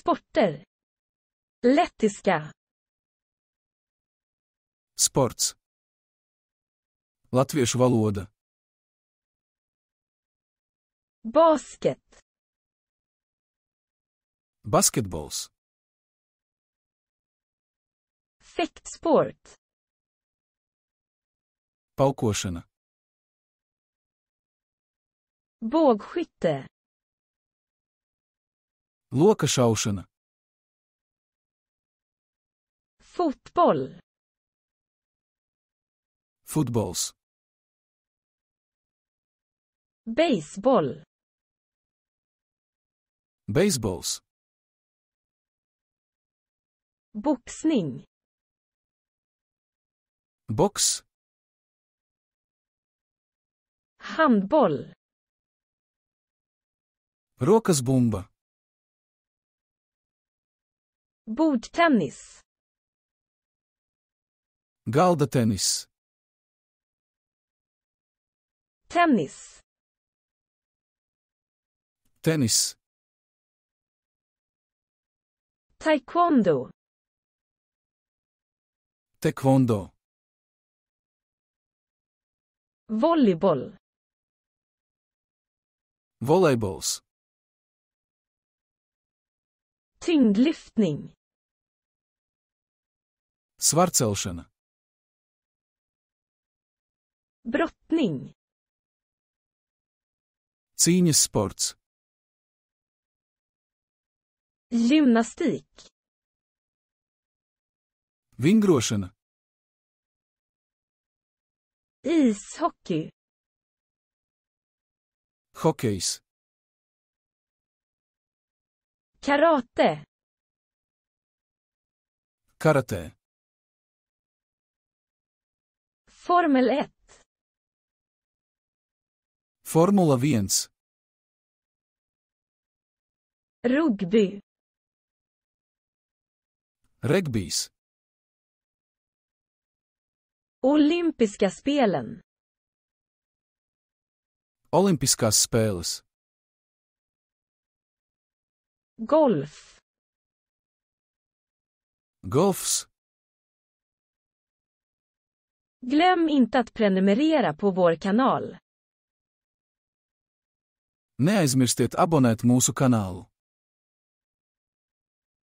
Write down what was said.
Sporter. Lettiska. Sports. Latviešu valoda. Basket. Basketballs. Fäktsport. Paukošana. Bågskytte. Лока Шаушина. Fotboll. Footballs. Baseball. Baseballs. Boxning. Box. Handboll. Rokasbomba. tennis. Galda Tennis. Tennis. Taekwondo. Taekwondo. Volleyball. Volleyballs. Tyngdlyftning. Svartcelšana. Brotning. Cīņas sports. Gymnastik. Vingrošana. Ishockey. Hokejs. Karate. Karate. Formel 1 Formula 1 Rugby Regbys Olympiska spelen Olympiska spels Golf Golfs Glöm inte att prenumerera på vår kanal. Не ай змірстит абонет